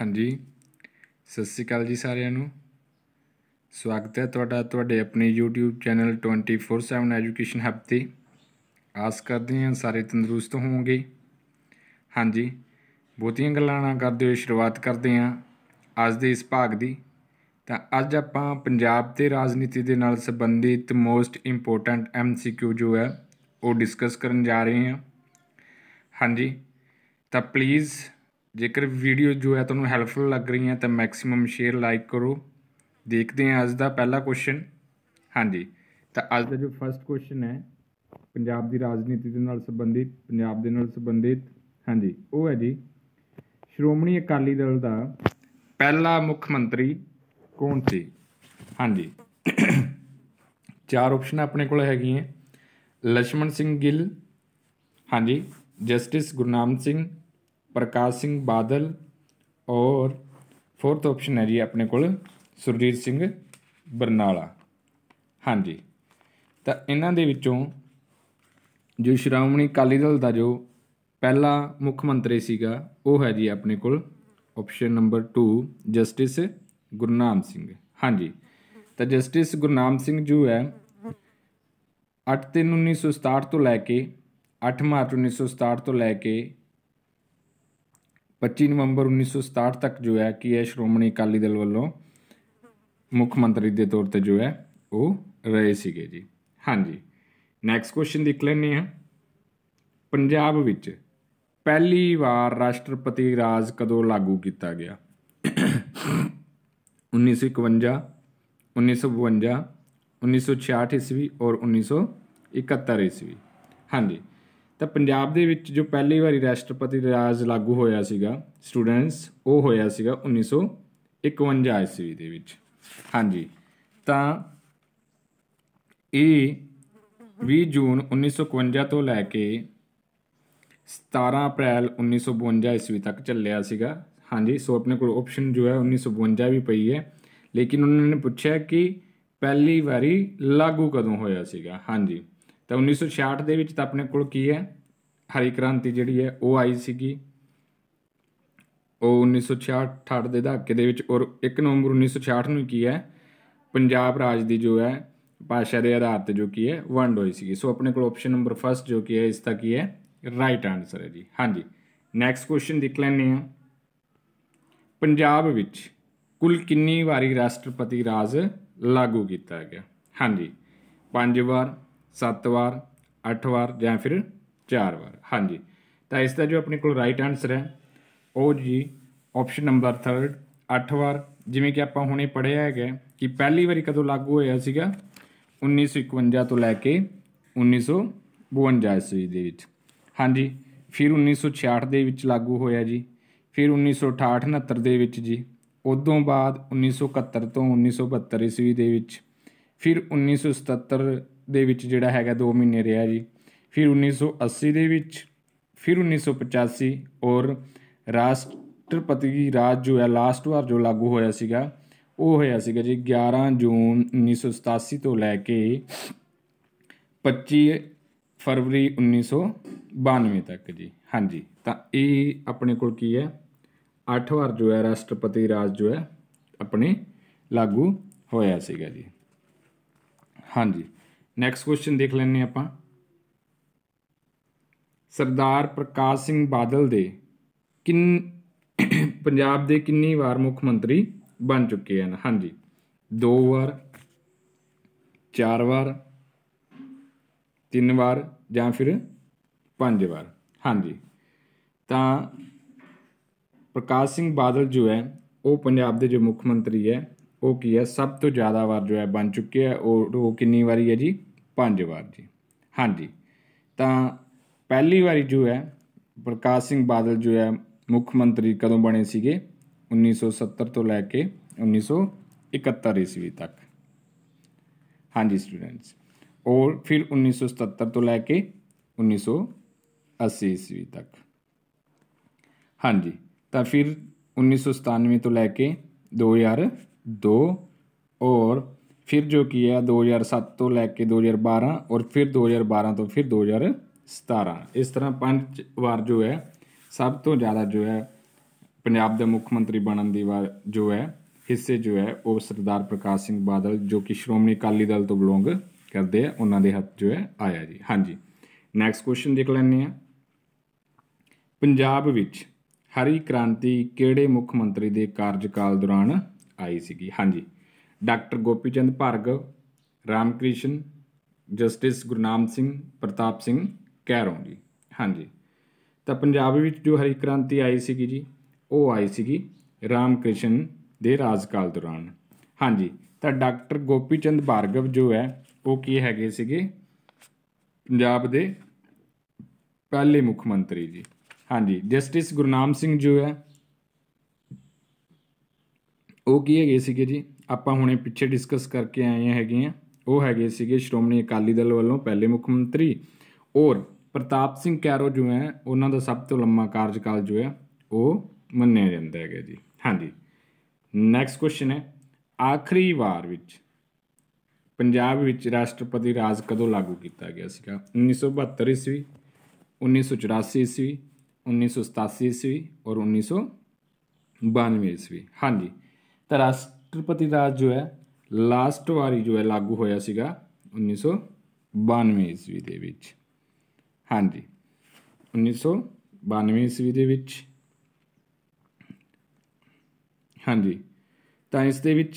ਹਾਂਜੀ ਸਤਿ ਸ਼੍ਰੀ ਅਕਾਲ ਜੀ ਸਾਰਿਆਂ ਨੂੰ ਸਵਾਗਤ ਹੈ ਤੁਹਾਡਾ ਤੁਹਾਡੇ ਆਪਣੇ YouTube ਚੈਨਲ 24/7 ਐਜੂਕੇਸ਼ਨ ਹੱਬ ਤੇ ਆਸ ਕਰਦੇ ਹਾਂ ਸਾਰੇ ਤੰਦਰੁਸਤ ਹੋਵੋਗੇ ਹਾਂਜੀ ਬਹੁਤੀਆਂ ਗੱਲਾਂ ਨਾ ਕਰਦੇ ਹੋਏ ਸ਼ੁਰੂਆਤ ਕਰਦੇ ਹਾਂ ਅੱਜ ਦੇ ਇਸ ਭਾਗ ਦੀ ਤਾਂ ਅੱਜ ਆਪਾਂ ਪੰਜਾਬ ਤੇ ਰਾਜਨੀਤੀ ਦੇ ਨਾਲ ਸੰਬੰਧਿਤ ਮੋਸਟ ਇੰਪੋਰਟੈਂਟ MCQ ਜੋ ਹੈ ਉਹ ਡਿਸਕਸ ਕਰਨ ਜਾ ਰਹੇ ਹਾਂ ਹਾਂਜੀ ਤਾਂ ਪਲੀਜ਼ ਜੇਕਰ ਵੀਡੀਓ ਜੋ ਹੈ ਤੁਹਾਨੂੰ ਹੈਲਪਫੁਲ ਲੱਗ ਰਹੀ ਹੈ ਤਾਂ ਮੈਕਸਿਮਮ ਸ਼ੇਅਰ ਲਾਈਕ ਕਰੋ ਦੇਖਦੇ ਹਾਂ ਅੱਜ ਦਾ ਪਹਿਲਾ ਕੁਐਸਚਨ ਹਾਂਜੀ ਤਾਂ ਅੱਜ ਦਾ ਜੋ ਫਰਸਟ ਕੁਐਸਚਨ ਹੈ ਪੰਜਾਬ ਦੀ ਰਾਜਨੀਤੀ ਦੇ ਨਾਲ ਸੰਬੰਧਿਤ ਪੰਜਾਬ ਦੇ ਨਾਲ ਸੰਬੰਧਿਤ ਹਾਂਜੀ ਉਹ ਹੈ ਜੀ ਸ਼੍ਰੋਮਣੀ ਅਕਾਲੀ ਦਲ ਦਾ ਪਹਿਲਾ ਮੁੱਖ ਮੰਤਰੀ ਕੌਣ ਸੀ ਹਾਂਜੀ ਚਾਰ ਆਪਸ਼ਨ ਆਪਣੇ ਕੋਲ ਹੈਗੀਆਂ ਲక్ష్మణ ਸਿੰਘ ਗਿੱਲ ਹਾਂਜੀ ਜਸਟਿਸ ਗੁਰਨਾਮ ਸਿੰਘ ਪ੍ਰਕਾਸ਼ ਸਿੰਘ ਬਾਦਲ ਔਰ ਫੋਰਥ ਆਪਸ਼ਨ ਹੈ ਜੀ ਆਪਣੇ ਕੋਲ ਸੁਰਜੀਤ ਸਿੰਘ ਬਰਨਾਲਾ ਹਾਂਜੀ ਤਾਂ ਇਹਨਾਂ ਦੇ ਵਿੱਚੋਂ ਜੋ ਸ਼੍ਰੋਮਣੀ ਕਾਲੀ ਦਲ ਦਾ ਜੋ ਪਹਿਲਾ ਮੁੱਖ ਮੰਤਰੀ ਸੀਗਾ ਉਹ ਹੈ ਜੀ ਆਪਣੇ ਕੋਲ option number 2 justice Gurnam Singh ਹਾਂਜੀ ਤਾਂ ਜਸਟਿਸ ਗੁਰਨਾਮ ਸਿੰਘ ਜੋ ਹੈ 8 3 1967 ਤੋਂ ਲੈ ਕੇ 8 ਮਾਰਚ 1967 ਤੋਂ ਲੈ ਕੇ 25 ਨਵੰਬਰ 1967 ਤੱਕ ਜੋ ਹੈ ਕਿ ਇਹ ਸ਼੍ਰੋਮਣੀ ਅਕਾਲੀ ਦਲ ਵੱਲੋਂ ਮੁੱਖ ਮੰਤਰੀ ਦੇ ਤੌਰ ਤੇ ਜੋ ਹੈ ਉਹ ਰਹੇ ਸੀਗੇ ਜੀ ਹਾਂਜੀ ਨੈਕਸਟ ਕੁਐਸਚਨ ਦੇਖ ਲੈਣੇ ਆ ਪੰਜਾਬ ਵਿੱਚ ਪਹਿਲੀ ਵਾਰ ਰਾਸ਼ਟਰਪਤੀ ਰਾਜ ਕਦੋਂ ਲਾਗੂ ਕੀਤਾ ਗਿਆ 1951 1952 1966 ਈਸਵੀ ਔਰ 1971 ਈਸਵੀ ਹਾਂਜੀ ਤਾਂ ਪੰਜਾਬ ਦੇ ਵਿੱਚ ਜੋ ਪਹਿਲੀ ਵਾਰੀ ਰਾਸ਼ਟਰਪਤੀ ਰਾਜ ਲਾਗੂ ਹੋਇਆ ਸੀਗਾ ਸਟੂਡੈਂਟਸ ਉਹ ਹੋਇਆ ਸੀਗਾ 1951 ਈਸਵੀ ਦੇ ਵਿੱਚ ਹਾਂਜੀ ਤਾਂ ਇਹ 20 ਜੂਨ 1951 ਤੋਂ ਲੈ ਕੇ 17 ਅਪ੍ਰੈਲ 1952 ਈਸਵੀ ਤੱਕ ਚੱਲਿਆ ਸੀਗਾ ਹਾਂਜੀ ਸੋ ਆਪਣੇ ਕੋਲ ਆਪਸ਼ਨ ਜੋ ਹੈ 1952 ਵੀ ਪਈ ਹੈ ਲੇਕਿਨ ਉਹਨਾਂ ਨੇ ਪੁੱਛਿਆ ਕਿ ਪਹਿਲੀ ਵਾਰੀ ਲਾਗੂ ਕਦੋਂ ਹੋਇਆ ਸੀਗਾ ਹਾਂਜੀ ਤਾਂ 1966 ਦੇ ਵਿੱਚ ਤਾਂ ਆਪਣੇ ਕੋਲ ਕੀ ਹੈ ਹਰੀ ਕ੍ਰਾਂਤੀ ਜਿਹੜੀ ਹੈ ਉਹ ਆਈ ਸੀਗੀ ਉਹ 1966 ਦੇ ਦਹਾਕੇ ਦੇ ਵਿੱਚ ਔਰ 1 ਨਵੰਬਰ 1966 ਨੂੰ ਕੀ ਹੈ ਪੰਜਾਬ ਰਾਜ ਦੀ ਜੋ ਹੈ ਭਾਸ਼ਾ ਦੇ ਆਧਾਰ ਤੇ ਜੋ ਕੀ ਹੈ ਵੰਡ ਹੋਈ ਸੀਗੀ ਸੋ ਆਪਣੇ ਕੋਲ ਆਪਸ਼ਨ ਨੰਬਰ 1 ਜੋ ਕੀ ਹੈ ਇਸ ਦਾ ਕੀ ਹੈ ਰਾਈਟ ਆਨਸਰ ਹੈ ਜੀ ਹਾਂਜੀ ਨੈਕਸਟ ਕੁਐਸਚਨ ਦੇਖ ਲੈਣੇ ਆ ਪੰਜਾਬ ਵਿੱਚ ਕੁੱਲ ਕਿੰਨੀ ਵਾਰੀ ਰਾਸ਼ਟਰਪਤੀ ਰਾਜ ਲਾਗੂ ਕੀਤਾ ਗਿਆ ਹਾਂਜੀ 5 ਵਾਰ 7 ਵਾਰ 8 ਵਾਰ ਜਾਂ ਫਿਰ ਚਾਰ ਵਾਰ ਹਾਂਜੀ ਤਾਂ ਇਸ ਦਾ ਜੋ ਆਪਣੇ ਕੋਲ ਰਾਈਟ ਆਨਸਰ ਹੈ ਉਹ ਜੀ ਆਪਸ਼ਨ ਨੰਬਰ 3 8 ਵਾਰ ਜਿਵੇਂ ਕਿ ਆਪਾਂ ਹੁਣੇ ਪੜ੍ਹਿਆ ਹੈਗਾ ਕਿ ਪਹਿਲੀ ਵਾਰੀ ਕਦੋਂ ਲਾਗੂ ਹੋਇਆ ਸੀਗਾ 1951 ਤੋਂ ਲੈ ਕੇ 1952 ਈਸਵੀ ਦੇ ਵਿੱਚ ਹਾਂਜੀ ਫਿਰ 1966 ਦੇ ਵਿੱਚ ਲਾਗੂ ਹੋਇਆ ਜੀ ਫਿਰ 1968 69 ਦੇ ਵਿੱਚ ਜੀ ਉਦੋਂ ਬਾਅਦ 1971 ਤੋਂ 1972 ਈਸਵੀ ਦੇ ਵਿੱਚ ਫਿਰ 1977 ਦੇ ਵਿੱਚ ਜਿਹੜਾ ਹੈਗਾ 2 ਮਹੀਨੇ ਰਿਹਾ ਜੀ ਫਿਰ 1980 ਦੇ ਵਿੱਚ ਫਿਰ 1985 ਔਰ ਰਾਸ਼ਟਰਪਤੀ ਰਾਜ ਜੋ ਹੈ ਲਾਸਟ ਵਾਰ ਜੋ ਲਾਗੂ ਹੋਇਆ ਸੀਗਾ ਉਹ ਹੋਇਆ ਸੀਗਾ ਜੀ 11 ਜੂਨ 1987 ਤੋਂ ਲੈ ਕੇ 25 ਫਰਵਰੀ 1992 ਤੱਕ ਜੀ ਹਾਂਜੀ ਤਾਂ ਇਹ ਆਪਣੇ ਕੋਲ ਕੀ ਹੈ 8 ਵਾਰ ਜੋ ਹੈ ਰਾਸ਼ਟਰਪਤੀ ਰਾਜ ਜੋ ਹੈ ਆਪਣੇ ਲਾਗੂ ਹੋਇਆ ਸੀਗਾ ਜੀ ਹਾਂਜੀ ਨੈਕਸਟ ਕੁਐਸਚਨ ਦੇਖ ਲੈਣੇ ਆਪਾਂ ਸਰਦਾਰ ਪ੍ਰਕਾਸ਼ ਸਿੰਘ ਬਾਦਲ ਦੇ ਕਿੰਨ ਪੰਜਾਬ ਦੇ ਕਿੰਨੀ ਵਾਰ ਮੁੱਖ ਮੰਤਰੀ ਬਣ ਚੁੱਕੇ ਹਨ ਹਾਂਜੀ ਦੋ ਵਾਰ ਚਾਰ ਵਾਰ ਤਿੰਨ ਵਾਰ ਜਾਂ ਫਿਰ ਪੰਜ ਵਾਰ ਹਾਂਜੀ ਤਾਂ ਪ੍ਰਕਾਸ਼ ਸਿੰਘ ਬਾਦਲ ਜੋ ਹੈ ਉਹ ਪੰਜਾਬ ਦੇ ਜੋ ਮੁੱਖ ਮੰਤਰੀ ਹੈ ਉਹ ਕੀ ਹੈ ਸਭ ਤੋਂ ਜ਼ਿਆਦਾ ਵਾਰ ਜੋ ਹੈ ਬਣ ਚੁੱਕੇ ਹੈ ਉਹ ਉਹ ਕਿੰਨੀ ਵਾਰੀ ਹੈ ਜੀ ਪੰਜ ਵਾਰ ਜੀ ਹਾਂਜੀ ਤਾਂ पहली बारी जो है प्रकाश सिंह बादल जो है मुख्यमंत्री कदों बने सके उन्नीस सौ सत्तर तो लैके उन्नीस सौ इकहत्तर ईस्वी तक हाँ जी स्टूडेंट्स और फिर उन्नीस सौ सतर तो लैके उन्नीस सौ अस्सी ईस्वी तक हाँ जी तो फिर उन्नीस सौ सतानवे तो लैके दो हज़ार दो और फिर जो की है दो हज़ार सत्त तो लैके दो हज़ार बारह और फिर दो हज़ार बारह तो फिर दो हज़ार 17 ਇਸ ਤਰ੍ਹਾਂ ਪੰਜ ਵਾਰ ਜੋ ਹੈ ਸਭ ਤੋਂ ਜ਼ਿਆਦਾ ਜੋ ਹੈ ਪੰਜਾਬ ਦੇ ਮੁੱਖ ਮੰਤਰੀ ਬਣਨ ਦੀ ਵਾਰ ਜੋ ਹੈ ਹਿੱਸੇ ਜੋ ਹੈ ਉਹ ਸਰਦਾਰ ਪ੍ਰਕਾਸ਼ ਸਿੰਘ ਬਾਦਲ ਜੋ ਕਿ ਸ਼੍ਰੋਮਣੀ ਅਕਾਲੀ ਦਲ ਤੋਂ ਬਿਲੋਂਗ ਕਰਦੇ ਆ ਉਹਨਾਂ ਦੇ ਹੱਥ ਜੋ ਹੈ ਆਇਆ ਜੀ ਹਾਂਜੀ ਨੈਕਸਟ ਕੁਐਸਚਨ ਦੇਖ ਲੈਣੇ ਆ ਪੰਜਾਬ ਵਿੱਚ ਹਰੀ ਕ੍ਰਾਂਤੀ ਕਿਹੜੇ ਮੁੱਖ ਮੰਤਰੀ ਦੇ ਕਾਰਜਕਾਲ ਦੌਰਾਨ ਆਈ ਸੀਗੀ ਹਾਂਜੀ ਡਾਕਟਰ ਗੋਪੀਚੰਦ ਭਾਰਗਵ ਰਾਮਕ੍ਰਿਸ਼ਨ ਜਸਟਿਸ ਗੁਰਨਾਮ ਸਿੰਘ ਪ੍ਰਤਾਪ ਸਿੰਘ ਕੈਰੋਂ ਜੀ ਹਾਂਜੀ ਤਾਂ ਪੰਜਾਬ ਵਿੱਚ ਜੋ ਹਰੀ ਕ੍ਰਾਂਤੀ ਆਈ ਸੀਗੀ ਜੀ ਉਹ ਆਈ ਸੀਗੀ ਰਾਮਕ੍ਰਿਸ਼ਨ ਦੇ ਰਾਜਕਾਲ ਦੌਰਾਨ ਹਾਂਜੀ ਤਾਂ ਡਾਕਟਰ ਗੋਪੀਚੰਦ ਭਾਰਗਵ ਜੋ ਹੈ ਉਹ ਕੀ ਹੈਗੇ ਸੀਗੇ ਪੰਜਾਬ ਦੇ ਪਹਿਲੇ ਮੁੱਖ ਮੰਤਰੀ ਜੀ ਹਾਂਜੀ ਜਸਟਿਸ ਗੁਰਨਾਮ ਸਿੰਘ ਜੋ ਹੈ ਉਹ ਕੀ ਹੈਗੇ ਸੀਗੇ ਜੀ ਆਪਾਂ ਹੁਣੇ ਪਿੱਛੇ ਡਿਸਕਸ ਕਰਕੇ ਆਏ ਹੈਗੇ ਆ ਉਹ ਹੈਗੇ ਸੀਗੇ ਸ਼੍ਰੋਮਣੀ ਅਕਾਲੀ ਦਲ ਵੱਲੋਂ ਪਹਿਲੇ ਮੁੱਖ ਮੰਤਰੀ ਔਰ ਪ੍ਰਤਾਪ ਸਿੰਘ ਕੈਰੋ ਜੋ ਹੈ ਉਹਨਾਂ ਦਾ ਸਭ ਤੋਂ ਲੰਮਾ ਕਾਰਜਕਾਲ ਜੋ ਹੈ ਉਹ ਮੰਨਿਆ ਜਾਂਦਾ ਹੈਗਾ ਜੀ ਹਾਂਜੀ ਨੈਕਸਟ ਕੁਐਸਚਨ ਹੈ ਆਖਰੀ ਵਾਰ ਵਿੱਚ ਪੰਜਾਬ ਵਿੱਚ ਰਾਸ਼ਟਰਪਤੀ ਰਾਜ ਕਦੋਂ ਲਾਗੂ ਕੀਤਾ ਗਿਆ ਸੀਗਾ 1972 ਈਸਵੀ 1984 ਈਸਵੀ 1987 ਈਸਵੀ ਔਰ 1992 ਈਸਵੀ ਹਾਂਜੀ ਤਾਂ ਰਾਸ਼ਟਰਪਤੀ ਰਾਜ ਜੋ ਹੈ ਲਾਸਟ ਵਾਰੀ ਜੋ ਹੈ ਲਾਗੂ ਹੋਇਆ ਸੀਗਾ 1992 ਈਸਵੀ ਦੇ ਵਿੱਚ ਹਾਂਜੀ 1992 ਈਸਵੀ ਦੇ ਵਿੱਚ ਹਾਂਜੀ ਤਾਂ ਇਸ ਦੇ ਵਿੱਚ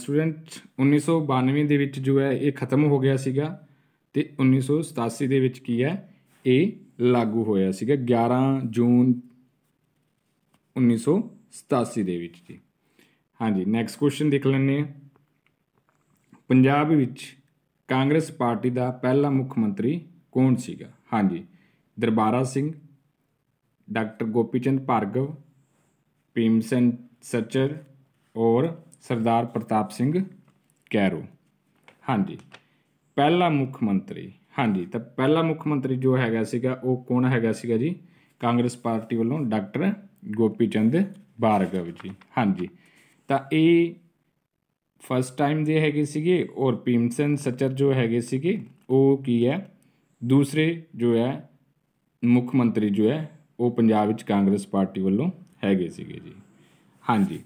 ਸਟੂਡੈਂਟ 1992 ਦੇ ਵਿੱਚ ਜੋ ਹੈ ਇਹ ਖਤਮ ਹੋ ਗਿਆ ਸੀਗਾ ਤੇ 1987 ਦੇ ਵਿੱਚ ਕੀ ਹੈ ਇਹ ਲਾਗੂ ਹੋਇਆ ਸੀਗਾ 11 ਜੂਨ 1987 ਦੇ ਵਿੱਚ ਜੀ ਹਾਂਜੀ ਨੈਕਸਟ ਕੁਐਸਚਨ ਦੇਖ ਲੈਣੇ ਆ ਪੰਜਾਬ ਵਿੱਚ ਕਾਂਗਰਸ ਪਾਰਟੀ ਦਾ ਪਹਿਲਾ ਮੁੱਖ ਮੰਤਰੀ ਕੌਣ ਸੀਗਾ ਹਾਂਜੀ ਦਰਬਾਰਾ ਸਿੰਘ ਡਾਕਟਰ ਗੋਪੀਚੰਦ ਭਾਰਗਵ ਸਿੰਘ ਸਚਰ ਔਰ ਸਰਦਾਰ ਪ੍ਰਤਾਪ ਸਿੰਘ ਕੈਰੋ ਹਾਂਜੀ ਪਹਿਲਾ ਮੁੱਖ ਮੰਤਰੀ ਹਾਂਜੀ ਤਾਂ ਪਹਿਲਾ ਮੁੱਖ ਮੰਤਰੀ ਜੋ ਹੈਗਾ ਸੀਗਾ ਉਹ ਕੌਣ ਹੈਗਾ ਸੀਗਾ ਜੀ ਕਾਂਗਰਸ ਪਾਰਟੀ ਵੱਲੋਂ ਡਾਕਟਰ ਗੋਪੀਚੰਦ ਭਾਰਗਵ ਜੀ ਹਾਂਜੀ ਤਾਂ ਇਹ ਫਸਟ ਟਾਈਮ ਦੇ ਹੈਗੇ ਸੀਗੇ ਔਰ ਪੀਮਸਨ ਸਚਰ ਜੋ ਹੈਗੇ ਸੀਗੇ ਉਹ ਕੀ ਹੈ ਦੂਸਰੇ ਜੋ ਹੈ ਮੁੱਖ ਮੰਤਰੀ ਜੋ ਹੈ ਉਹ ਪੰਜਾਬ ਵਿੱਚ ਕਾਂਗਰਸ ਪਾਰਟੀ ਵੱਲੋਂ ਹੈਗੇ ਸੀਗੇ ਜੀ ਹਾਂਜੀ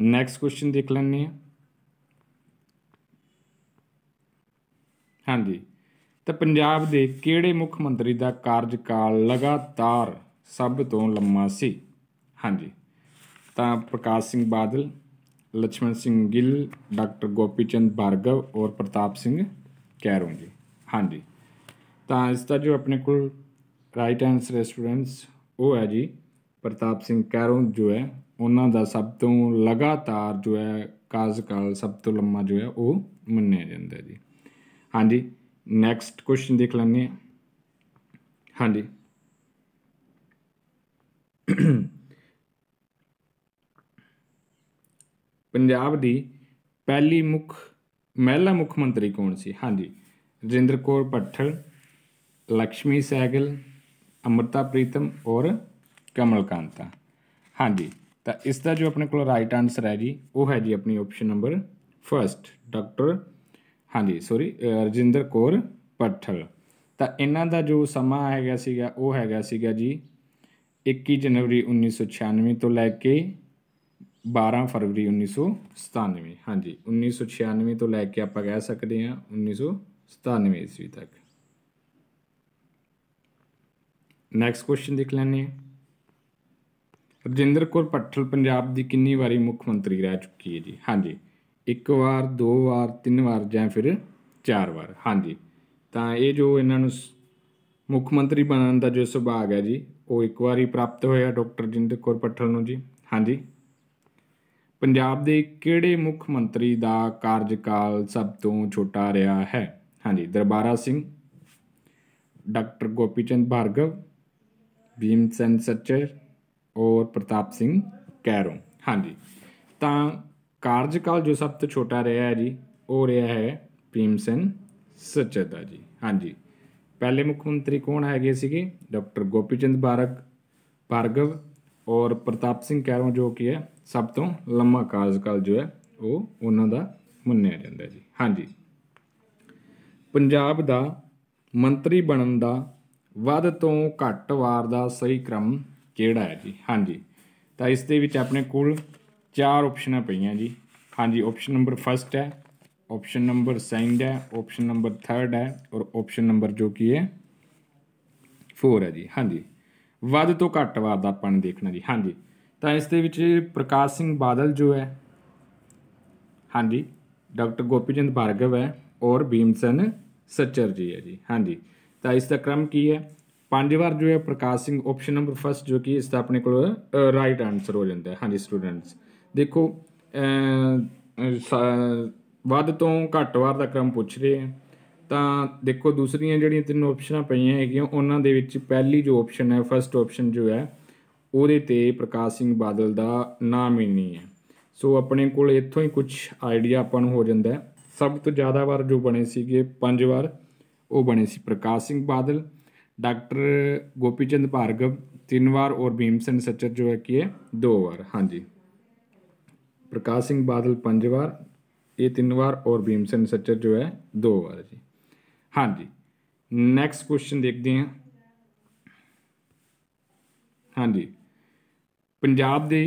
ਨੈਕਸਟ ਕੁਐਸਚਨ ਦੇਖ ਲੈਣੇ ਆ ਹਾਂਜੀ ਤਾਂ ਪੰਜਾਬ ਦੇ ਕਿਹੜੇ ਮੁੱਖ ਮੰਤਰੀ ਦਾ ਕਾਰਜਕਾਲ ਲਗਾਤਾਰ ਸਭ ਤੋਂ ਲੰਮਾ ਸੀ ਹਾਂਜੀ ਤਾਂ ਪ੍ਰਕਾਸ਼ ਸਿੰਘ ਬਾਦਲ ਲక్ష్మణ ਸਿੰਘ ਗਿੱਲ ਡਾਕਟਰ ਗੋਪੀਚੰਦ ਭਾਰਗਵ ਔਰ ਪ੍ਰਤਾਪ ਸਿੰਘ ਕਹਿ ਰਹੇ ਹਾਂਜੀ ਤਾਂ ਇਸ ਦਾ ਜੋ ਆਪਣੇ ਕੋਲ ਰਾਈਟ ਆਨਸਰ ਸਟੂਡੈਂਟਸ ਉਹ ਹੈ ਜੀ ਪ੍ਰਤਾਪ ਸਿੰਘ ਕੈਰੋਂ ਜੋ ਹੈ ਉਹਨਾਂ ਦਾ ਸਭ ਤੋਂ ਲਗਾਤਾਰ ਜੋ ਹੈ ਕਾਜ਼ਕਾਲ ਸਭ ਤੋਂ ਲੰਮਾ ਜੋ ਹੈ ਉਹ ਮੰਨਿਆ ਜਾਂਦਾ ਜੀ ਹਾਂਜੀ ਨੈਕਸਟ ਕੁਐਸਚਨ ਦੇਖ ਲੈਂਦੇ ਹਾਂ ਹਾਂਜੀ ਪੰਜਾਬ ਦੀ ਪਹਿਲੀ ਮੁੱਖ ਮਹਿਲਾ ਮੁੱਖ ਮੰਤਰੀ ਕੌਣ ਸੀ ਹਾਂਜੀ ਰਜਿੰਦਰ ਕੌਰ ਪੱਠਲ ਲక్ష్ਮੀ ਸੈਗਲ ਅਮਰਤਾ ਪ੍ਰੀਤਮ ਔਰ ਕਮਲ ਕਾਂਤਾ ਹਾਂਜੀ ਤਾਂ ਇਸ ਦਾ ਜੋ ਆਪਣੇ ਕੋਲ ਰਾਈਟ ਆਨਸਰ ਹੈ ਜੀ ਉਹ ਹੈ ਜੀ ਆਪਣੀ ਆਪਸ਼ਨ ਨੰਬਰ 1st ਡਾਕਟਰ ਹਾਂਜੀ ਸੌਰੀ ਰਜਿੰਦਰ ਕੌਰ ਪੱਠਲ ਤਾਂ ਇਹਨਾਂ ਦਾ ਜੋ ਸਮਾਂ ਹੈਗਾ ਸੀਗਾ ਉਹ ਹੈਗਾ ਸੀਗਾ ਜੀ 21 ਜਨਵਰੀ 1996 ਤੋਂ ਲੈ ਕੇ 12 ਫਰਵਰੀ 1997 ਹਾਂਜੀ 1996 ਤੋਂ ਲੈ ਕੇ ਆਪਾਂ ਕਹਿ ਸਕਦੇ ਹਾਂ 1997 ਈਸਵੀ ਤੱਕ ਨੈਕਸਟ ਕੁਐਸਚਨ ਦੇਖ ਲੈਣੇ ਰਜਿੰਦਰ ਕੌਰ ਪੱਠਲ ਪੰਜਾਬ ਦੀ ਕਿੰਨੀ ਵਾਰੀ ਮੁੱਖ ਮੰਤਰੀ ਰਹਿ ਚੁੱਕੀ ਹੈ ਜੀ ਹਾਂਜੀ ਇੱਕ ਵਾਰ ਦੋ ਵਾਰ ਤਿੰਨ ਵਾਰ ਜਾਂ ਫਿਰ ਚਾਰ ਵਾਰ ਹਾਂਜੀ ਤਾਂ ਇਹ ਜੋ ਇਹਨਾਂ ਨੂੰ ਮੁੱਖ ਮੰਤਰੀ ਬਣਨ ਦਾ ਜੋ ਸੁਭਾਗ ਹੈ ਜੀ ਉਹ ਇੱਕ ਵਾਰੀ ਪ੍ਰਾਪਤ ਹੋਇਆ ਡਾਕਟਰ ਜਿੰਦਰ ਕੌਰ ਪੱਠਲ ਨੂੰ ਜੀ ਹਾਂਜੀ ਪੰਜਾਬ ਦੇ ਕਿਹੜੇ ਮੁੱਖ ਮੰਤਰੀ ਦਾ ਕਾਰਜਕਾਲ ਸਭ ਤੋਂ ਛੋਟਾ ਰਿਹਾ ਹੈ ਹਾਂਜੀ ਦਰਬਾਰਾ ਸਿੰਘ ਡਾਕਟਰ ਗੋਪੀਚੰਦ ਭਾਰਗਵ ਭੀਮ ਭੀਮਸੈਨ ਸੱਚਰ ਔਰ ਪ੍ਰਤਾਪ ਸਿੰਘ ਕੈਰੋਂ ਹਾਂਜੀ ਤਾਂ ਕਾਰਜਕਾਲ ਜੋ ਸਭ ਤੋਂ ਛੋਟਾ ਰਿਹਾ ਹੈ ਜੀ ਉਹ ਰਿਹਾ ਹੈ ਭੀਮ ਭੀਮਸੈਨ ਸੱਚਰ ਦਾ ਜੀ ਹਾਂਜੀ ਪਹਿਲੇ ਮੁੱਖ ਮੰਤਰੀ ਕੌਣ ਹੈਗੇ ਸੀਗੇ ਡਾਕਟਰ ਗੋਪੀਚੰਦ ਬਾਰਕ ਭਾਰਗਵ ਔਰ ਪ੍ਰਤਾਪ ਸਿੰਘ ਕੈਰੋਂ ਜੋ ਕਿ ਹੈ ਸਭ ਤੋਂ ਲੰਮਾ ਕਾਰਜਕਾਲ ਜੋ ਹੈ ਉਹ ਉਹਨਾਂ ਦਾ ਮੰਨਿਆ ਜਾਂਦਾ ਜੀ ਹਾਂਜੀ ਪੰਜਾਬ ਦਾ ਮੰਤਰੀ ਬਣਨ ਦਾ ਵੱਧ ਤੋਂ ਘੱਟ ਵਾਰ ਦਾ ਸਹੀ ਕ੍ਰਮ ਕਿਹੜਾ ਹੈ ਜੀ ਹਾਂਜੀ ਤਾਂ ਇਸ ਦੇ ਵਿੱਚ ਆਪਣੇ ਕੋਲ ਚਾਰ ਆਪਸ਼ਨਾਂ ਪਈਆਂ ਜੀ ਹਾਂਜੀ ਆਪਸ਼ਨ ਨੰਬਰ ਫਸਟ ਹੈ ਆਪਸ਼ਨ ਨੰਬਰ 2 ਹੈ ਆਪਸ਼ਨ ਨੰਬਰ ਥਰਡ ਹੈ ਔਰ ਆਪਸ਼ਨ ਨੰਬਰ ਜੋ ਕੀ ਹੈ 4 ਹੈ ਜੀ ਹਾਂਜੀ ਵੱਧ ਤੋਂ ਘੱਟ ਵਾਰ ਦਾ ਆਪਾਂ ਨੇ ਦੇਖਣਾ ਜੀ ਹਾਂਜੀ ਤਾਂ ਇਸ ਦੇ ਵਿੱਚ ਪ੍ਰਕਾਸ਼ ਸਿੰਘ ਬਾਦਲ ਜੋ ਹੈ ਹਾਂਜੀ ਡਾਕਟਰ ਗੋਪੀਚੰਦ ਭਾਰਗਵ ਹੈ ਔਰ ਭੀਮਸਨ ਸੱਚਰ ਜੀ ਹੈ ਜੀ ਹਾਂਜੀ ਤਾਂ ਇਸ ਦਾ ਕ੍ਰਮ ਕੀ ਹੈ ਪੰਜ ਵਾਰ ਜੋ ਹੈ ਪ੍ਰਕਾਸ਼ ਸਿੰਘ ਆਪਸ਼ਨ ਨੰਬਰ 1 ਜੋ ਕਿ ਇਸ ਦਾ ਆਪਣੇ ਕੋਲ ਰਾਈਟ ਆਨਸਰ ਹੋ ਜਾਂਦਾ ਹੈ ਹਾਂਜੀ ਸਟੂਡੈਂਟਸ ਦੇਖੋ ਵੱਧ ਤੋਂ ਘੱਟ ਵਾਰ ਦਾ ਕ੍ਰਮ ਪੁੱਛ ਰਹੇ ਆ ਤਾਂ ਦੇਖੋ ਦੂਸਰੀਆਂ ਜਿਹੜੀਆਂ ਤਿੰਨ ਆਪਸ਼ਨਾਂ ਪਈਆਂ ਹੈਗੀਆਂ ਉਹਨਾਂ ਦੇ ਵਿੱਚ ਪਹਿਲੀ ਜੋ ਆਪਸ਼ਨ ਹੈ ਫਰਸਟ ਆਪਸ਼ਨ ਜੋ ਹੈ ਉਹਦੇ ਤੇ ਪ੍ਰਕਾਸ਼ ਸਿੰਘ ਬਾਦਲ ਦਾ ਨਾਮ ਹੀ ਨਹੀਂ ਹੈ ਸੋ ਆਪਣੇ ਕੋਲ ਇੱਥੋਂ ਹੀ ਕੁਝ ਆਈਡੀਆ ਆਪਾਂ ਨੂੰ ਹੋ ਜਾਂਦਾ ਹੈ ਸਭ ਤੋਂ ਜ਼ਿਆਦਾ ਵਾਰ ਜੋ ਬਣੇ ਸੀਗੇ ਪੰਜ ਵਾਰ ਉਹ ਬਣੇ ਸੀ ਪ੍ਰਕਾਸ਼ ਸਿੰਘ ਬਾਦਲ ਡਾਕਟਰ ਗੋਪੀਚੰਦ ਭਾਰਗਵ ਤਿੰਨ ਵਾਰ ਔਰ ਭੀਮ ਸਿੰਘ ਸੱਚਰ ਜੋ ਹੈ ਕਿ ਦੋ ਵਾਰ ਹਾਂਜੀ ਪ੍ਰਕਾਸ਼ ਸਿੰਘ ਬਾਦਲ ਪੰਜ ਵਾਰ ਇਹ ਤਿੰਨ ਵਾਰ ਔਰ ਭੀਮ ਸਿੰਘ ਸੱਚਰ ਜੋ ਹੈ ਦੋ ਵਾਰ ਜੀ ਹਾਂਜੀ ਨੈਕਸਟ ਕੁਐਸਚਨ ਦੇਖਦੇ ਹਾਂ ਹਾਂਜੀ ਪੰਜਾਬ ਦੇ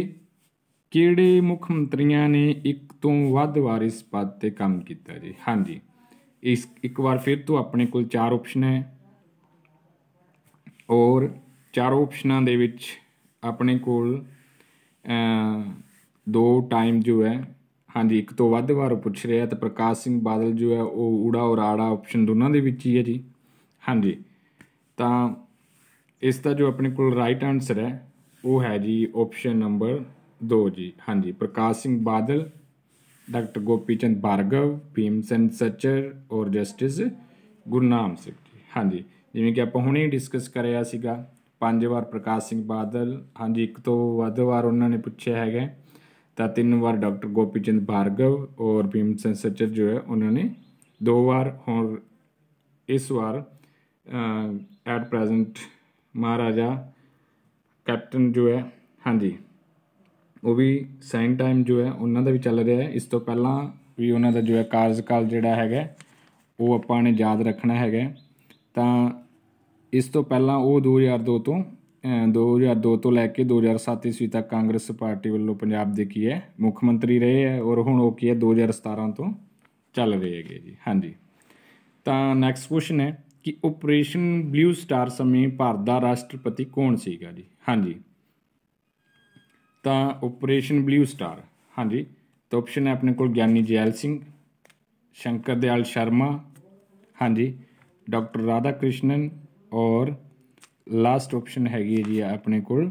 ਕਿਹੜੇ ਮੁੱਖ ਮੰਤਰੀਆਂ ਨੇ ਇੱਕ ਤੋਂ ਵੱਧ ਵਾਰ ਇਸ ਪਦ ਤੇ ਕੰਮ ਕੀਤਾ ਜੀ ਹਾਂਜੀ ਇਸ ਇੱਕ ਵਾਰ ਫਿਰ ਤੋਂ ਆਪਣੇ ਕੋਲ ਚਾਰ ਆਪਸ਼ਨ ਹੈ ਔਰ ਚਾਰ ਆਪਸ਼ਨਾਂ ਦੇ ਵਿੱਚ ਆਪਣੇ ਕੋਲ ਦੋ ਟਾਈਮ ਜੋ ਹੈ ਹਾਂਜੀ ਇੱਕ ਤੋਂ ਵੱਧ ਵਾਰ ਪੁੱਛ ਰਿਹਾ ਤੇ ਪ੍ਰਕਾਸ਼ ਸਿੰਘ ਬਾਦਲ ਜੋ ਹੈ ਉਹ ਊੜਾ ਔਰ ਆੜਾ ਆਪਸ਼ਨ ਦੋਨਾਂ ਦੇ ਵਿੱਚ ਹੀ ਹੈ ਜੀ ਹਾਂਜੀ ਤਾਂ ਇਸ ਦਾ ਜੋ ਆਪਣੇ ਕੋਲ ਰਾਈਟ ਆਨਸਰ ਹੈ ਉਹ ਹੈ ਜੀ ਆਪਸ਼ਨ ਨੰਬਰ 2 ਜੀ ਹਾਂਜੀ ਪ੍ਰਕਾਸ਼ ਸਿੰਘ ਬਾਦਲ ਡਾਕਟਰ गोपी चंद ਭਾਰਗਵ ਭੀਮ ਸਿੰਘ ਸੱਚਰ ਔਰ ਜਸਟਿਸ ਗੁਰਨਾਮ ਸਿੰਘ ਹਾਂਜੀ ਜਿਵੇਂ ਕਿ ਆਪਾਂ ਹੁਣੇ ਡਿਸਕਸ ਕਰਿਆ ਸੀਗਾ ਪੰਜ ਵਾਰ ਪ੍ਰਕਾਸ਼ ਸਿੰਘ ਬਾਦਲ ਹਾਂਜੀ ਇੱਕ ਤੋਂ ਵੱਧ ਵਾਰ ਉਹਨਾਂ ਨੇ ਪੁੱਛਿਆ ਹੈਗਾ ਤਾਂ ਤਿੰਨ ਵਾਰ ਡਾਕਟਰ ਗੋਪੀ ਚੰਦ ਭਾਰਗਵ ਔਰ ਭੀਮ ਸਿੰਘ ਸੱਚਰ ਜੋ ਹੈ ਉਹਨਾਂ ਨੇ ਦੋ ਵਾਰ ਔਰ ਇਸ ਵਾਰ ਐਟ ਪ੍ਰੈਜ਼ੈਂਟ ਮਹਾਰਾਜਾ ਕੈਪਟਨ ਜੋ ਹੈ ਹਾਂਜੀ ਉਹ ਵੀ ਸੈਂਟ ਟਾਈਮ ਜੋ ਹੈ ਉਹਨਾਂ ਦਾ ਵੀ ਚੱਲ ਰਿਹਾ ਹੈ ਇਸ ਤੋਂ ਪਹਿਲਾਂ ਵੀ ਉਹਨਾਂ ਦਾ ਜੋ ਹੈ ਕਾਰਜਕਾਲ ਜਿਹੜਾ ਹੈਗਾ ਉਹ ਆਪਾਂ ਨੇ ਯਾਦ ਰੱਖਣਾ ਹੈਗਾ ਤਾਂ ਇਸ ਤੋਂ ਪਹਿਲਾਂ ਉਹ 2002 ਤੋਂ 2002 ਤੋਂ ਲੈ ਕੇ 2007 ਈਸਵੀ ਤੱਕ ਕਾਂਗਰਸ ਪਾਰਟੀ ਵੱਲੋਂ ਪੰਜਾਬ ਦੇ ਕੀ ਹੈ ਮੁੱਖ ਮੰਤਰੀ ਰਹੇ ਹੈ ਔਰ ਹੁਣ ਉਹ ਕੀ ਹੈ 2017 ਤੋਂ ਚੱਲ ਰਹੇ ਹੈਗੇ ਜੀ ਹਾਂਜੀ ਤਾਂ ਨੈਕਸਟ ਕੁਐਸਚਨ ਹੈ ਕਿ ਆਪਰੇਸ਼ਨ ਬਲੂ ਸਟਾਰ ਸਮੇਂ ਭਾਰਤ ਦਾ ਰਾਸ਼ਟਰਪਤੀ ਕੌਣ ਸੀਗਾ ਜੀ ਹਾਂਜੀ ਤਾਂ ਆਪਰੇਸ਼ਨ ਬਲੂ ਸਟਾਰ ਹਾਂਜੀ ਤਾਂ ਆਪਸ਼ਨ ਹੈ ਆਪਣੇ ਕੋਲ ਗਿਆਨੀ ਜੈਲ ਸਿੰਘ ਸ਼ੰਕਰ ਦਿਆਲ ਸ਼ਰਮਾ ਹਾਂਜੀ ਡਾਕਟਰ ਰਾਧਾ ਕ੍ਰਿਸ਼ਨਨ ਔਰ ਲਾਸਟ ਆਪਸ਼ਨ ਹੈਗੀ ਜੀ ਆਪਣੇ ਕੋਲ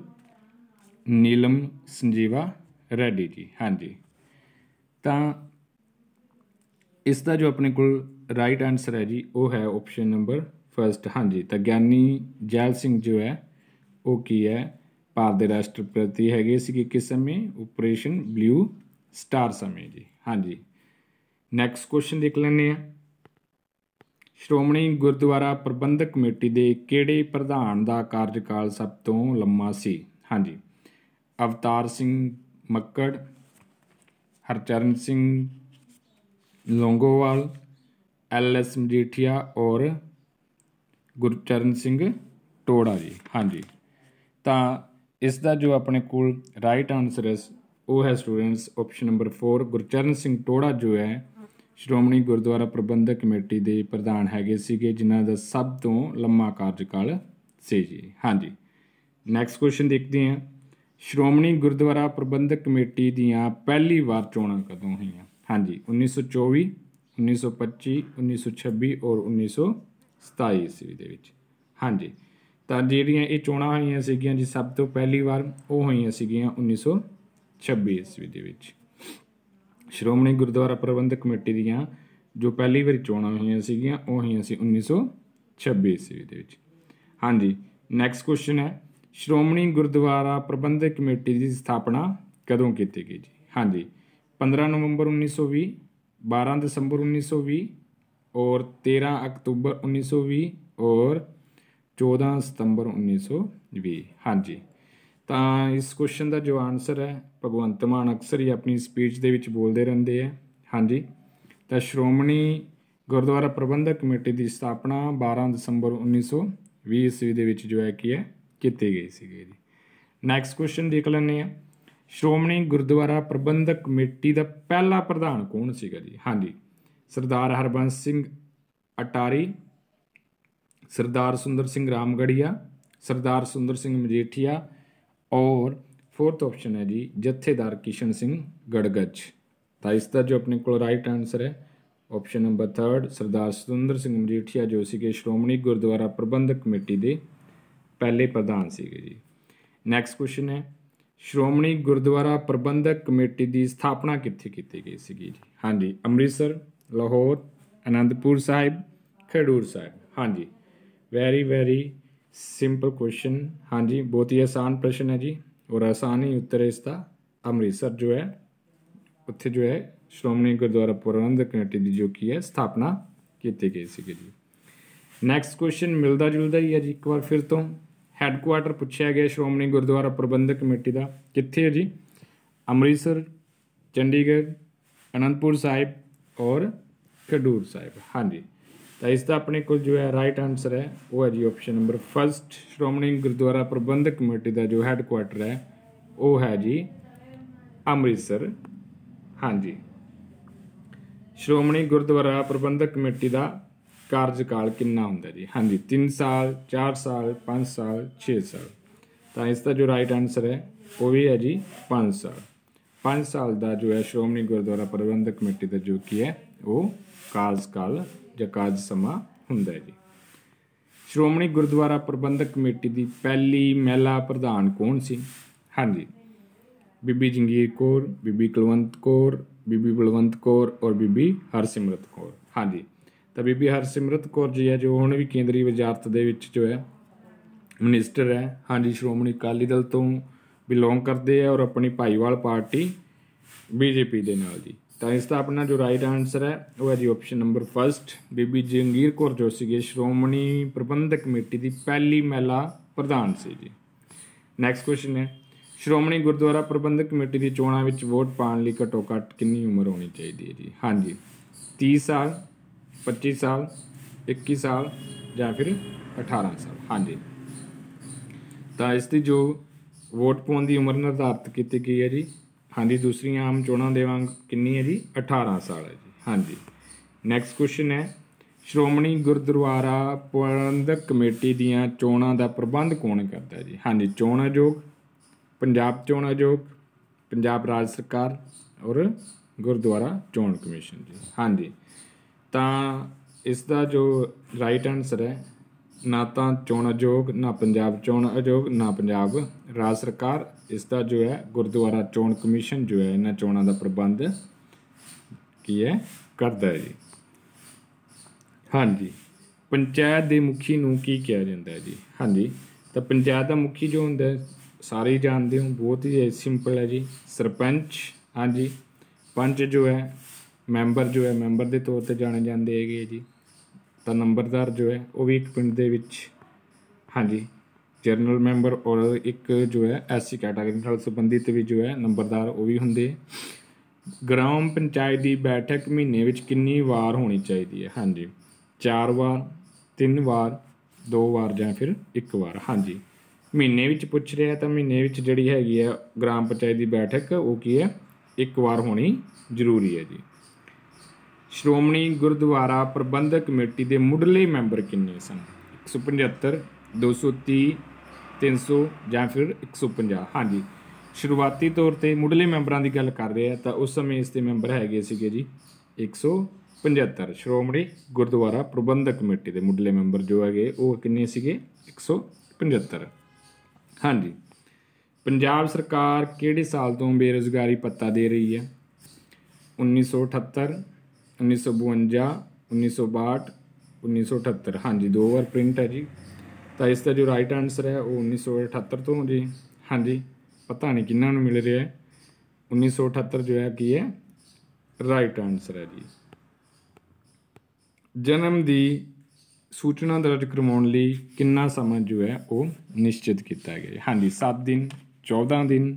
ਨੀਲਮ ਸੰਜੀਵਾ ਰੈਡੀ ਜੀ ਹਾਂਜੀ ਤਾਂ ਇਸ ਦਾ ਜੋ ਆਪਣੇ ਕੋਲ ਰਾਈਟ ਆਨਸਰ ਹੈ ਜੀ ਉਹ ਹੈ ਆਪਸ਼ਨ ਨੰਬਰ 1 ਹਾਂਜੀ ਤਾਂ ਗਿਆਨੀ ਜੈਲ ਸਿੰਘ ਜੋ ਹੈ ਉਹ ਕੀ ਹੈ ਭਾਰਤ ਦੇ ਰਾਸ਼ਟਰਪਤੀ ਹੈਗੇ ਸੀ ਕਿ ਕਿਸ ਸਮੇਂ ਆਪਰੇਸ਼ਨ ਬਲੂ ਸਟਾਰ ਸਮੇਂ ਜੀ ਹਾਂਜੀ ਨੈਕਸਟ ਕੁਐਸਚਨ ਦੇਖ ਲੈਣੇ ਆ ਸ਼੍ਰੋਮਣੀ ਗੁਰਦੁਆਰਾ ਪ੍ਰਬੰਧਕ ਕਮੇਟੀ ਦੇ ਕਿਹੜੇ ਪ੍ਰਧਾਨ ਦਾ ਕਾਰਜਕਾਲ ਸਭ ਤੋਂ ਲੰਮਾ ਸੀ ਹਾਂਜੀ ਅਵਤਾਰ ਸਿੰਘ ਮੱਕੜ ਹਰਚਰਨ ਸਿੰਘ ਲੋਂਗੋਵਾਲ ਐਲ ਐਸ ਮਜੀਠੀਆ ਔਰ ਗੁਰਚਰਨ ਸਿੰਘ ਟੋੜਾ ਜੀ ਹਾਂਜੀ ਤਾਂ ਇਸ ਦਾ ਜੋ ਆਪਣੇ ਕੋਲ ਰਾਈਟ ਆਨਸਰ ਹੈ ਉਹ ਹੈ students option number 4 Gurcharan Singh Tohra ਜੋ ਹੈ ਸ਼੍ਰੋਮਣੀ ਗੁਰਦੁਆਰਾ ਪ੍ਰਬੰਧਕ ਕਮੇਟੀ ਦੇ ਪ੍ਰਧਾਨ ਹੈਗੇ ਸੀਗੇ ਜਿਨ੍ਹਾਂ ਦਾ ਸਭ ਤੋਂ ਲੰਮਾ ਕਾਰਜਕਾਲ ਸੀ ਜੀ ਹਾਂਜੀ ਨੈਕਸਟ ਕੁਐਸਚਨ ਦੇਖਦੇ ਹਾਂ ਸ਼੍ਰੋਮਣੀ ਗੁਰਦੁਆਰਾ ਪ੍ਰਬੰਧਕ ਕਮੇਟੀ ਦੀਆਂ ਪਹਿਲੀ ਵਾਰ ਚੋਣਾਂ ਕਦੋਂ ਹੋਈਆਂ ਹਾਂਜੀ 1924 1925 1926 ਔਰ 1927 ਈਸਵੀ ਦੇ ਵਿੱਚ ਹਾਂਜੀ ਤਾਂ ਜਿਹੜੀਆਂ ਇਹ ਚੋਣਾਂ ਹੋਈਆਂ ਸੀਗੀਆਂ ਜੀ ਸਭ ਤੋਂ ਪਹਿਲੀ ਵਾਰ ਉਹ ਹੋਈਆਂ ਸੀਗੀਆਂ 1926 ਈਸਵੀ ਦੇ ਵਿੱਚ ਸ਼੍ਰੋਮਣੀ ਗੁਰਦੁਆਰਾ ਪ੍ਰਬੰਧਕ ਕਮੇਟੀ ਦੀਆਂ ਜੋ ਪਹਿਲੀ ਵਾਰ ਚੋਣਾਂ ਹੋਈਆਂ ਸੀਗੀਆਂ ਉਹ ਹੋਈਆਂ ਸੀ 1926 ਈਸਵੀ ਦੇ ਵਿੱਚ ਹਾਂਜੀ ਨੈਕਸਟ ਕੁਐਸਚਨ ਹੈ ਸ਼੍ਰੋਮਣੀ ਗੁਰਦੁਆਰਾ ਪ੍ਰਬੰਧਕ ਕਮੇਟੀ ਦੀ ਸਥਾਪਨਾ ਕਦੋਂ ਕੀਤੀ ਗਈ ਜੀ ਹਾਂਜੀ 15 ਨਵੰਬਰ 1920 12 ਦਸੰਬਰ 1920 ਔਰ 13 ਅਕਤੂਬਰ 1920 ਔਰ 14 ਸਤੰਬਰ 1920 ਹਾਂਜੀ ਤਾਂ ਇਸ ਕੁਐਸਚਨ ਦਾ ਜੋ ਆਨਸਰ ਹੈ ਭਗਵੰਤ ਮਾਨ ਅਕਸਰ ਹੀ ਆਪਣੀ ਸਪੀਚ ਦੇ ਵਿੱਚ ਬੋਲਦੇ ਰਹਿੰਦੇ ਆ ਹਾਂਜੀ ਤਾਂ ਸ਼੍ਰੋਮਣੀ ਗੁਰਦੁਆਰਾ ਪ੍ਰਬੰਧਕ ਕਮੇਟੀ ਦੀ ਸਥਾਪਨਾ 12 ਦਸੰਬਰ 1920 ਈਸਵੀ ਦੇ ਵਿੱਚ ਜੋ ਹੈ ਕੀ ਹੈ ਕੀਤੀ ਗਈ ਸੀਗੀ ਜੀ ਨੈਕਸਟ ਕੁਐਸਚਨ ਦੇਖ ਲੈਣੇ ਆ ਸ਼੍ਰੋਮਣੀ ਗੁਰਦੁਆਰਾ ਪ੍ਰਬੰਧਕ ਕਮੇਟੀ ਦਾ ਪਹਿਲਾ ਪ੍ਰਧਾਨ ਕੌਣ ਸੀਗਾ ਜੀ ਹਾਂਜੀ ਸਰਦਾਰ ਹਰਬੰਸ ਸਿੰਘ ਅਟਾਰੀ ਸਰਦਾਰ ਸੁੰਦਰ ਸਿੰਘ ਰਾਮਗੜੀਆ ਸਰਦਾਰ ਸੁੰਦਰ ਸਿੰਘ ਮਜੀਠੀਆ ਔਰ ਫੋਰਥ ਆਪਸ਼ਨ ਹੈ ਜੀ ਜਥੇਦਾਰ ਕਿਸ਼ਨ ਸਿੰਘ ਗੜਗੱਜ ਤਾਂ ਇਸ ਦਾ ਜੋ ਆਪਣੇ ਕੋਲ ਰਾਈਟ ਆਨਸਰ ਹੈ ਆਪਸ਼ਨ ਨੰਬਰ 3 ਸਰਦਾਰ ਸੁੰਦਰ ਸਿੰਘ ਮਜੀਠੀਆ ਜੋ ਸੀਗੇ ਸ਼੍ਰੋਮਣੀ ਗੁਰਦੁਆਰਾ ਪ੍ਰਬੰਧਕ ਕਮੇਟੀ ਦੇ ਪਹਿਲੇ ਪ੍ਰਧਾਨ ਸੀਗੇ ਜੀ ਨੈਕਸਟ ਕੁਐਸਚਨ ਹੈ ਸ਼੍ਰੋਮਣੀ ਗੁਰਦੁਆਰਾ ਪ੍ਰਬੰਧਕ ਕਮੇਟੀ ਦੀ ਸਥਾਪਨਾ ਕਿੱਥੇ ਕੀਤੀ ਗਈ ਸੀਗੀ ਜੀ ਹਾਂਜੀ ਅੰਮ੍ਰਿਤਸਰ ਲਾਹੌਰ ਅਨੰਦਪੁਰ ਸਾਹਿਬ ਖਡੂਰ ਸਾਹਿਬ ਹਾਂਜੀ वैरी वैरी सिंपल क्वेश्चन हाँ जी बहुत ही आसान प्रश्न है जी और आसान ही उत्तर है इसका अमृतसर जो है उत्थे जो है श्रोमणी गुरुद्वारा प्रबंधक कमेटी की जो कि है स्थापना की गई सी जी नैक्सट क्वेश्चन मिलता जुलता ही है जी एक बार फिर तो हैडकुआटर पूछा गया श्रोमणी गुरुद्वारा प्रबंधक कमेटी का कितने है जी अमृतसर चंडीगढ़ आनंदपुर साहब और खडूर साहब हाँ जी ਤਾਂ ਇਸ ਦਾ ਆਪਣੇ ਕੋਲ ਜੋ ਹੈ ਰਾਈਟ ਆਨਸਰ ਹੈ ਉਹ ਹੈ ਜੀ option number 1 Shiromani Gurdwara Parbandhak committee ਦਾ ਜੋ ਕੁਆਟਰ ਹੈ ਉਹ ਹੈ ਜੀ ਅੰਮ੍ਰਿਤਸਰ ਹਾਂਜੀ ਸ਼੍ਰੋਮਣੀ ਗੁਰਦੁਆਰਾ ਪ੍ਰਬੰਧਕ ਕਮੇਟੀ ਦਾ ਕਾਰਜਕਾਲ ਕਿੰਨਾ ਹੁੰਦਾ ਜੀ ਹਾਂਜੀ 3 ਸਾਲ 4 ਸਾਲ 5 ਸਾਲ 6 ਸਾਲ ਤਾਂ ਇਸ ਦਾ ਜੋ ਰਾਈਟ ਆਨਸਰ ਹੈ ਉਹ ਵੀ ਹੈ ਜੀ 5 ਸਾਲ 5 ਸਾਲ ਦਾ ਜੋ ਹੈ ਸ਼੍ਰੋਮਣੀ ਗੁਰਦੁਆਰਾ ਪ੍ਰਬੰਧਕ ਕਮੇਟੀ ਦਾ ਜੋ ਕੀ ਹੈ ਉਹ ਕਾਰਜਕਾਲ ਜਾਂ ਕਾਜ ਸਮਾ ਹੁੰਦਾ ਹੈ ਜੀ ਸ਼੍ਰੋਮਣੀ ਗੁਰਦੁਆਰਾ ਪ੍ਰਬੰਧਕ ਕਮੇਟੀ ਦੀ ਪਹਿਲੀ ਮਹਿਲਾ ਪ੍ਰਧਾਨ ਕੌਣ ਸੀ ਹਾਂਜੀ ਬੀਬੀ ਜੰਗੀਰ ਕੌਰ ਬੀਬੀ ਕੁਲਵੰਤ ਕੌਰ ਬੀਬੀ ਬਲਵੰਤ ਕੌਰ ਔਰ ਬੀਬੀ ਹਰਸਿਮਰਤ ਕੌਰ ਹਾਂਜੀ ਤਾਂ ਬੀਬੀ ਹਰਸਿਮਰਤ ਕੌਰ ਜੀ ਹੈ ਜੋ ਹੁਣ ਵੀ ਕੇਂਦਰੀ ਵਜ਼ਾਰਤ ਦੇ ਵਿੱਚ ਜੋ ਹੈ ਮਿਨਿਸਟਰ ਹੈ ਹਾਂਜੀ ਸ਼੍ਰੋਮਣੀ ਅਕਾਲੀ ਦਲ ਤੋਂ ਬਿਲੋਂਗ ਕਰਦੇ ਆ ਔਰ ਆਪਣੀ ਭਾਈਵਾਲ ਪਾਰਟੀ ਬੀਜੇਪੀ ਦੇ ਨਾਲ ਜੀ ਤਾਂ ਇਸ ਦਾ ਆਪਣਾ ਜੋ ਰਾਈਟ ਆਨਸਰ ਹੈ ਉਹ ਹੈ ਜੀ ਆਪਸ਼ਨ ਨੰਬਰ 1 ਬੀਬੀ ਜੰਗੀਰ ਕੌਰ ਜੋ ਸੀਗੇ ਸ਼੍ਰੋਮਣੀ ਪ੍ਰਬੰਧਕ ਕਮੇਟੀ ਦੀ ਪਹਿਲੀ ਮਹਿਲਾ ਪ੍ਰਧਾਨ ਸੀ ਜੀ ਨੈਕਸਟ ਕੁਐਸਚਨ ਹੈ ਸ਼੍ਰੋਮਣੀ ਗੁਰਦੁਆਰਾ ਪ੍ਰਬੰਧਕ ਕਮੇਟੀ ਦੀ ਚੋਣਾਂ ਵਿੱਚ ਵੋਟ ਪਾਉਣ ਲਈ ਘੱਟੋ ਘੱਟ ਕਿੰਨੀ ਉਮਰ ਹੋਣੀ ਚਾਹੀਦੀ ਹੈ ਜੀ ਹਾਂਜੀ 30 ਸਾਲ 25 ਸਾਲ 21 ਸਾਲ ਜਾਂ ਫਿਰ 18 ਸਾਲ ਹਾਂਜੀ ਤਾਂ ਇਸ ਦੀ ਜੋ ਵੋਟ ਪਾਉਣ ਦੀ ਉਮਰ ਨਿਰਧਾਰਤ ਕੀਤੀ ਗਈ ਹੈ ਜੀ ਹਾਂਜੀ ਦੂਸਰੀਆਂ ਆਮ ਚੋਣਾਂ ਦੇ ਵਾਂਗ ਕਿੰਨੀ ਹੈ ਜੀ 18 ਸਾਲ ਹੈ ਜੀ ਹਾਂਜੀ ਨੈਕਸਟ ਕੁਐਸਚਨ ਹੈ ਸ਼੍ਰੋਮਣੀ ਗੁਰਦੁਆਰਾ ਪ੍ਰਬੰਧਕ ਕਮੇਟੀ ਦੀਆਂ ਚੋਣਾਂ ਦਾ ਪ੍ਰਬੰਧ ਕੌਣ ਕਰਦਾ ਹੈ ਜੀ ਹਾਂਜੀ ਚੋਣ ਆਯੋਗ ਪੰਜਾਬ ਚੋਣ ਆਯੋਗ ਪੰਜਾਬ ਰਾਜ ਸਰਕਾਰ ਔਰ ਗੁਰਦੁਆਰਾ ਚੋਣ ਕਮਿਸ਼ਨ ਜੀ ਹਾਂਜੀ ਤਾਂ ਇਸ ਦਾ ਜੋ ਰਾਈਟ ਆਨਸਰ ਹੈ ਨਾ ਤਾਂ ਚੋਣ ਆਯੋਗ ਨਾ ਪੰਜਾਬ ਚੋਣ ਆਯੋਗ ਨਾ ਪੰਜਾਬ ਰਾਜ ਸਰਕਾਰ ਇਸ ਦਾ ਜੋ ਹੈ ਗੁਰਦੁਆਰਾ ਚੋਣ ਕਮਿਸ਼ਨ ਜੋ ਹੈ ਇਹਨਾਂ ਚੋਣਾਂ ਦਾ ਪ੍ਰਬੰਧ ਕੀ ਹੈ ਕਰਦਾ ਹੈ ਜੀ ਹਾਂਜੀ ਪੰਚਾਇਤ ਦੇ ਮੁਖੀ ਨੂੰ ਕੀ ਕਿਹਾ ਜਾਂਦਾ ਹੈ ਜੀ ਹਾਂਜੀ ਤਾਂ ਪੰਚਾਇਤ ਦਾ ਮੁਖੀ ਜੋ ਹੁੰਦਾ ਸਾਰੇ ਜਾਣਦੇ ਹੋ ਬਹੁਤ ਹੀ ਸਿੰਪਲ ਹੈ ਜੀ ਸਰਪੰਚ ਹਾਂਜੀ ਪੰਚ ਜੋ ਹੈ ਮੈਂਬਰ ਜੋ ਹੈ ਮੈਂਬਰ ਦੇ ਤੌਰ ਤੇ ਜਾਣੇ ਜਾਂਦੇ ਹੈਗੇ ਜੀ ਤਾਂ ਨੰਬਰਦਾਰ ਜੋ ਹੈ ਉਹ ਵੀ ਇੱਕ ਪਿੰਡ ਦੇ ਵਿੱਚ ਹਾਂਜੀ ਜਨਰਲ ਮੈਂਬਰ ਔਰ ਇੱਕ ਜੋ ਹੈ ਐਸਸੀ ਕੈਟਾਗਰੀ ਨਾਲ ਸੰਬੰਧਿਤ ਵੀ ਜੋ ਹੈ ਨੰਬਰਦਾਰ ਉਹ ਵੀ ਹੁੰਦੇ ਗ੍ਰਾਮ ਪੰਚਾਇਤ ਦੀ ਬੈਠਕ ਮਹੀਨੇ ਵਿੱਚ ਕਿੰਨੀ ਵਾਰ ਹੋਣੀ ਚਾਹੀਦੀ ਹੈ ਹਾਂਜੀ ਚਾਰ ਵਾਰ ਤਿੰਨ ਵਾਰ ਦੋ ਵਾਰ ਜਾਂ ਫਿਰ ਇੱਕ ਵਾਰ ਹਾਂਜੀ ਮਹੀਨੇ ਵਿੱਚ ਪੁੱਛ ਰਿਹਾ ਤਾਂ ਮਹੀਨੇ ਵਿੱਚ ਜਿਹੜੀ ਹੈਗੀ ਹੈ ਗ੍ਰਾਮ ਪੰਚਾਇਤ ਦੀ ਬੈਠਕ ਉਹ ਕੀ ਹੈ ਇੱਕ ਵਾਰ ਹੋਣੀ ਜ਼ਰੂਰੀ ਹੈ ਜੀ ਸ਼੍ਰੋਮਣੀ ਗੁਰਦੁਆਰਾ ਪ੍ਰਬੰਧਕ ਕਮੇਟੀ ਦੇ ਮੁੱਢਲੇ ਮੈਂਬਰ ਕਿੰਨੇ ਸਨ 175 230 300 ਜਾਂ ਫਿਰ 150 ਹਾਂਜੀ ਸ਼ੁਰੂਆਤੀ ਤੌਰ ਤੇ ਮੁੱਢਲੇ ਮੈਂਬਰਾਂ ਦੀ ਗੱਲ ਕਰ ਰਹੇ ਆ ਤਾਂ ਉਸ ਸਮੇਂ ਇਸ ਦੇ ਮੈਂਬਰ ਹੈਗੇ ਸੀਗੇ ਜੀ 175 ਸ਼੍ਰੋਮਣੀ ਗੁਰਦੁਆਰਾ ਪ੍ਰਬੰਧਕ ਕਮੇਟੀ ਦੇ ਮੁੱਢਲੇ ਮੈਂਬਰ ਜੋ ਹੈਗੇ ਉਹ ਕਿੰਨੇ ਸੀਗੇ 175 ਹਾਂਜੀ ਪੰਜਾਬ ਸਰਕਾਰ ਕਿਹੜੇ ਸਾਲ ਤੋਂ ਬੇਰੋਜ਼ਗਾਰੀ ਪੱਤਾ ਦੇ ਰਹੀ ਹੈ 1978 1952 1962 1978 ਹਾਂਜੀ ਦੋ ਵਾਰ ਪ੍ਰਿੰਟ ਹੈ ਜੀ ਤਾਂ ਇਸ ਦਾ ਜੋ ਰਾਈਟ ਆਨਸਰ ਹੈ ਉਹ 1978 ਤੋਂ ਜੀ ਹਾਂਜੀ ਪਤਾ ਨਹੀਂ ਕਿੰਨਾਂ ਨੂੰ ਮਿਲ ਰਿਹਾ ਹੈ 1978 ਜੋ ਹੈ ਕੀ ਹੈ ਰਾਈਟ ਆਨਸਰ ਹੈ ਜੀ ਜਨਮ ਦੀ ਸੂਚਨਾ ਦਰਜ ਕਰਵਾਉਣ ਲਈ ਕਿੰਨਾ ਸਮਾਂ ਜੋ ਹੈ ਉਹ ਨਿਸ਼ਚਿਤ ਕੀਤਾ ਗਿਆ ਹਾਂਜੀ 7 ਦਿਨ 14 ਦਿਨ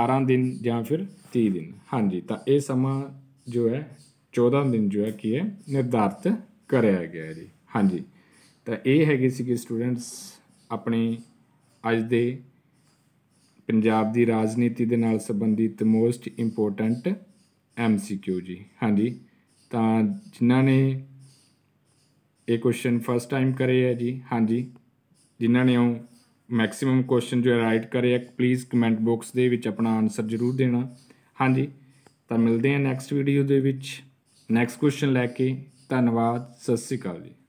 18 ਦਿਨ ਜਾਂ ਫਿਰ 30 ਦਿਨ ਹਾਂਜੀ ਤਾਂ ਇਹ ਸਮਾਂ ਜੋ ਹੈ 14 ਦਿਨ ਜੋ ਹੈ ਕੀ ਹੈ ਨਿਰਧਾਰਤ ਕਰਿਆ ਗਿਆ ਜੀ ਹਾਂਜੀ ਤਾਂ ਇਹ ਹੈਗੇ ਸੀ ਕਿ ਸਟੂਡੈਂਟਸ ਆਪਣੇ ਅੱਜ ਦੇ ਪੰਜਾਬ ਦੀ ਰਾਜਨੀਤੀ ਦੇ ਨਾਲ ਸੰਬੰਧਿਤ ਮੋਸਟ ਇੰਪੋਰਟੈਂਟ ਐਮਸੀਕਿਊ ਜੀ ਹਾਂਜੀ ਤਾਂ ਜਿਨ੍ਹਾਂ ਨੇ ਇਹ ਕੁਐਸਚਨ ਫਸਟ ਟਾਈਮ ਕਰੇ ਹੈ ਜੀ ਹਾਂਜੀ ਜਿਨ੍ਹਾਂ ਨੇ ਉਹ ਮੈਕਸਿਮਮ ਕੁਐਸਚਨ ਜੋ ਰਾਈਟ ਕਰੇ ਹੈ ਪਲੀਜ਼ ਕਮੈਂਟ ਬਾਕਸ ਦੇ ਵਿੱਚ ਆਪਣਾ ਆਨਸਰ ਜ਼ਰੂਰ ਦੇਣਾ ਹਾਂਜੀ ਤਾਂ ਮਿਲਦੇ ਹਾਂ ਨੈਕਸਟ ਵੀਡੀਓ ਦੇ ਵਿੱਚ ਨੈਕਸਟ ਕੁਐਸਚਨ ਲੈ ਕੇ ਧੰਨਵਾਦ ਸਤਿ ਸ਼੍ਰੀ ਅਕਾਲ ਜੀ